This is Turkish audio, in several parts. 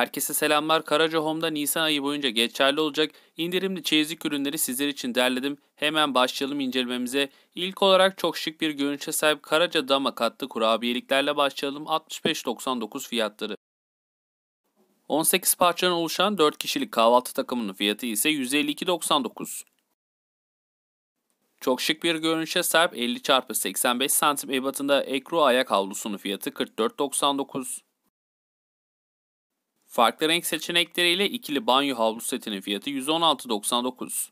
Herkese selamlar. Karaca Home'da Nisan ayı boyunca geçerli olacak indirimli çeyizlik ürünleri sizler için derledim. Hemen başlayalım incelememize. İlk olarak çok şık bir görünüşe sahip Karaca Dama katlı kurabiyeliklerle başlayalım. 65.99 fiyatları. 18 parçadan oluşan 4 kişilik kahvaltı takımının fiyatı ise 152.99. Çok şık bir görünüşe sahip 50 x 85 cm ebatında Ekru ayak havlusunun fiyatı 44.99. Farklı renk seçenekleriyle ikili banyo havlu setinin fiyatı 116.99.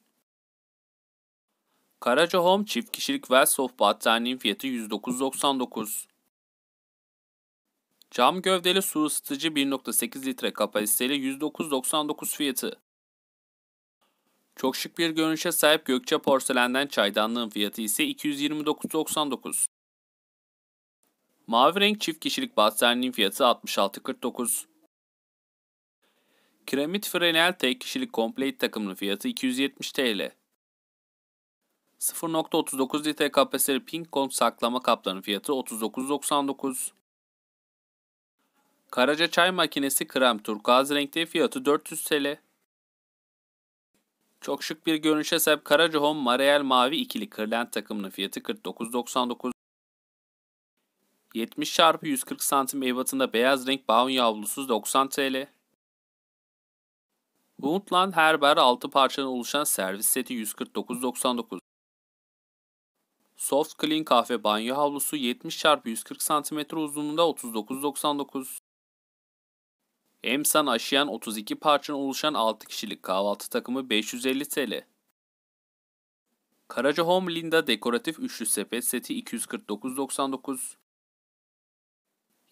Karaca Home çift kişilik Velsoft battaniyenin fiyatı 109.99. Cam gövdeli su ısıtıcı 1.8 litre kapasiteli 109.99 fiyatı. Çok şık bir görünüşe sahip Gökçe porselenden çaydanlığın fiyatı ise 229.99. Mavi renk çift kişilik battaniyenin fiyatı 66.49. Kiremit frenel tek kişilik komple takımının fiyatı 270 TL. 0.39 litre kapasiteli Gold saklama kaplarının fiyatı 39.99. Karaca çay makinesi krem turkuaz renkte fiyatı 400 TL. Çok şık bir görünüşe sahip Karaca Home Mareal Mavi ikili kırlent takımının fiyatı 49.99. 70 x 140 cm ebatında beyaz renk baunya avlusuz 90 TL. Woundland Herber 6 parçadan oluşan servis seti 149.99. Soft Clean kahve banyo havlusu 70 x 140 cm uzunluğunda 39.99. Emsan Aşiyan 32 parçadan oluşan 6 kişilik kahvaltı takımı 550 TL. Karaca Home Linda dekoratif üçlü sepet seti 249.99.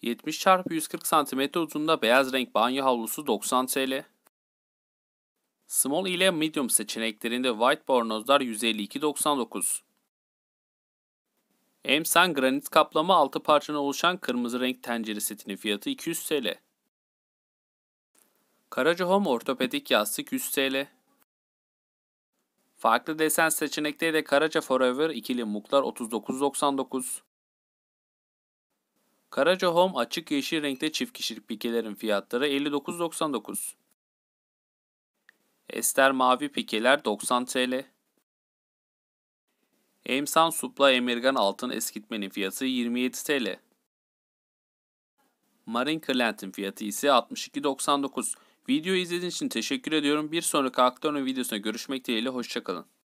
70 x 140 cm uzunluğunda beyaz renk banyo havlusu 90 TL. Small ile medium seçeneklerinde white bornozlar 152.99. Emsan granit kaplama 6 parçana oluşan kırmızı renk tencere setinin fiyatı 200 TL. Karaca Home ortopedik yastık 100 TL. Farklı desen de Karaca Forever ikili muklar 39.99. Karaca Home açık yeşil renkte çift kişilik pikelerin fiyatları 59.99. Ester mavi pikeler 90 TL. Emsan supla emirgan altın eskitmenin fiyatı 27 TL. Marine Clint'in fiyatı ise 62.99. Videoyu izlediğiniz için teşekkür ediyorum. Bir sonraki aktörün videosuna görüşmek dileğiyle hoşçakalın.